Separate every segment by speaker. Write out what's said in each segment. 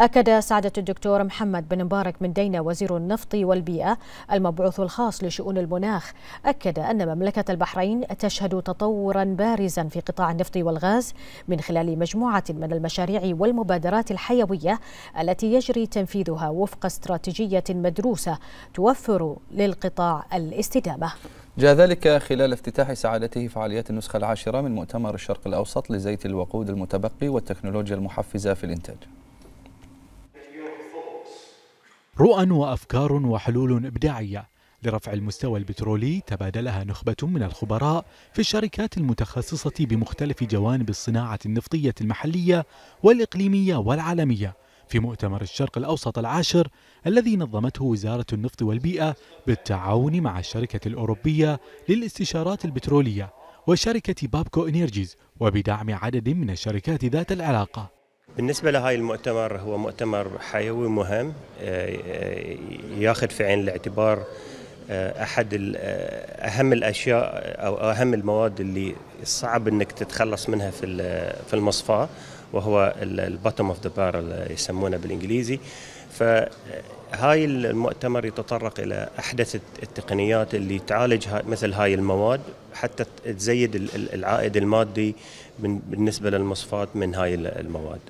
Speaker 1: أكد سعادة الدكتور محمد بن مبارك من دينا وزير النفط
Speaker 2: والبيئة المبعوث الخاص لشؤون المناخ أكد أن مملكة البحرين تشهد تطورا بارزا في قطاع النفط والغاز من خلال مجموعة من المشاريع والمبادرات الحيوية التي يجري تنفيذها وفق استراتيجية مدروسة توفر للقطاع الاستدامة جاء ذلك خلال افتتاح سعادته
Speaker 1: فعاليات النسخة العاشرة من مؤتمر الشرق الأوسط لزيت الوقود المتبقي والتكنولوجيا المحفزة في الإنتاج رؤى وافكار وحلول ابداعيه لرفع المستوى البترولي تبادلها نخبة من الخبراء في الشركات المتخصصة بمختلف جوانب الصناعة النفطية المحلية والإقليمية والعالمية في مؤتمر الشرق الأوسط العاشر الذي نظمته وزارة النفط والبيئة بالتعاون مع الشركة الأوروبية للاستشارات البترولية وشركة بابكو إنيرجيز وبدعم عدد من الشركات ذات العلاقة
Speaker 3: بالنسبة لهذا المؤتمر هو مؤتمر حيوي مهم آه، آه، ياخذ في عين الاعتبار آه، أحد أهم الأشياء أو أهم المواد اللي صعب انك تتخلص منها في في المصفاه وهو البوتوم اوف ذا بارل يسمونه بالانجليزي فهاي المؤتمر يتطرق الى احدث التقنيات اللي تعالج مثل هاي المواد حتى تزيد العائد المادي بالنسبه للمصفات من هاي المواد.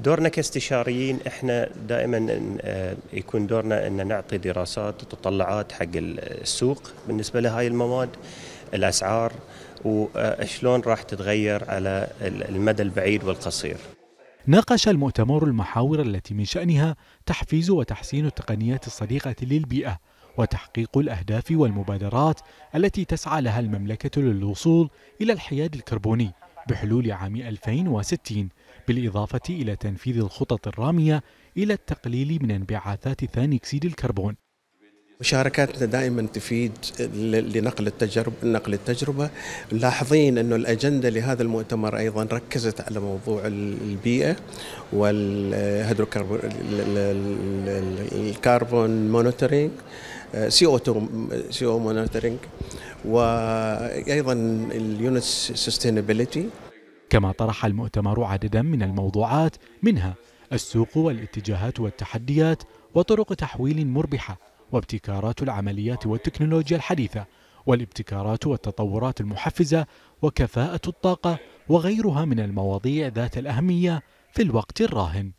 Speaker 3: دورنا كاستشاريين احنا دائما آه، يكون دورنا ان نعطي دراسات وتطلعات حق السوق بالنسبه لهاي المواد الاسعار وشلون راح تتغير على المدى البعيد والقصير.
Speaker 1: ناقش المؤتمر المحاور التي من شأنها تحفيز وتحسين التقنيات الصديقة للبيئة وتحقيق الأهداف والمبادرات التي تسعى لها المملكة للوصول إلى الحياد الكربوني بحلول عام 2060 بالإضافة إلى تنفيذ الخطط الرامية إلى التقليل من انبعاثات ثاني أكسيد الكربون
Speaker 4: مشاركاتنا دائما تفيد لنقل التجرب نقل التجربة لاحظين انه الاجنده لهذا المؤتمر ايضا ركزت على موضوع البيئه والهيدروكربون الكربون مونيتورينج آه، سي او تو سي او مونيتورينج وايضا
Speaker 1: اليونس سستينابيليتي كما طرح المؤتمر عددا من الموضوعات منها السوق والاتجاهات والتحديات وطرق تحويل مربحه وابتكارات العمليات والتكنولوجيا الحديثة والابتكارات والتطورات المحفزة وكفاءة الطاقة وغيرها من المواضيع ذات الأهمية في الوقت الراهن